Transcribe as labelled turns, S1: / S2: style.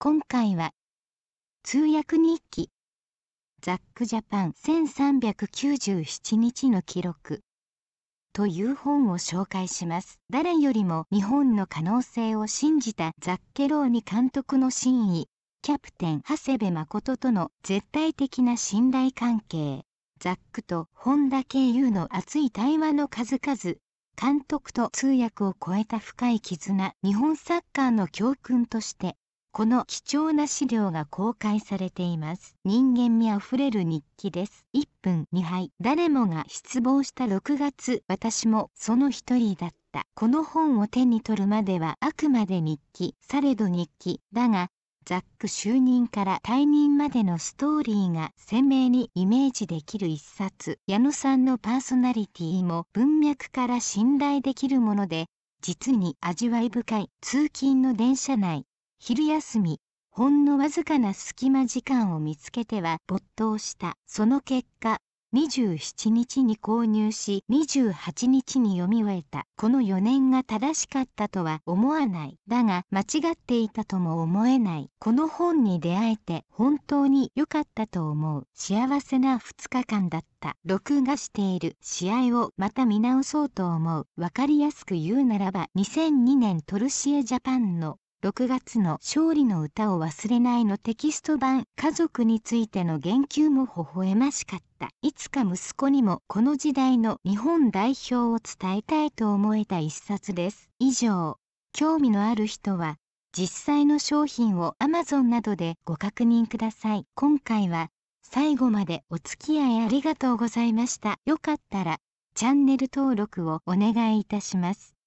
S1: 今回は通訳日記ザックジャパン1397日の記録という本を紹介します誰よりも日本の可能性を信じたザッケローニ監督の真意キャプテン長谷部誠との絶対的な信頼関係ザックと本田圭佑の熱い対話の数々監督と通訳を超えた深い絆日本サッカーの教訓としてこの貴重な資料が公開されています人間味あふれる日記です1分2杯誰もが失望した6月私もその一人だったこの本を手に取るまではあくまで日記されど日記だがザック就任から退任までのストーリーが鮮明にイメージできる一冊矢野さんのパーソナリティも文脈から信頼できるもので実に味わい深い通勤の電車内昼休みほんのわずかな隙間時間を見つけては没頭したその結果27日に購入し28日に読み終えたこの4年が正しかったとは思わないだが間違っていたとも思えないこの本に出会えて本当に良かったと思う幸せな2日間だった録画している試合をまた見直そうと思う分かりやすく言うならば2002年トルシエジャパンの6月の「勝利の歌を忘れない」のテキスト版家族についての言及も微笑ましかったいつか息子にもこの時代の日本代表を伝えたいと思えた一冊です以上興味のある人は実際の商品を Amazon などでご確認ください今回は最後までお付き合いありがとうございましたよかったらチャンネル登録をお願いいたします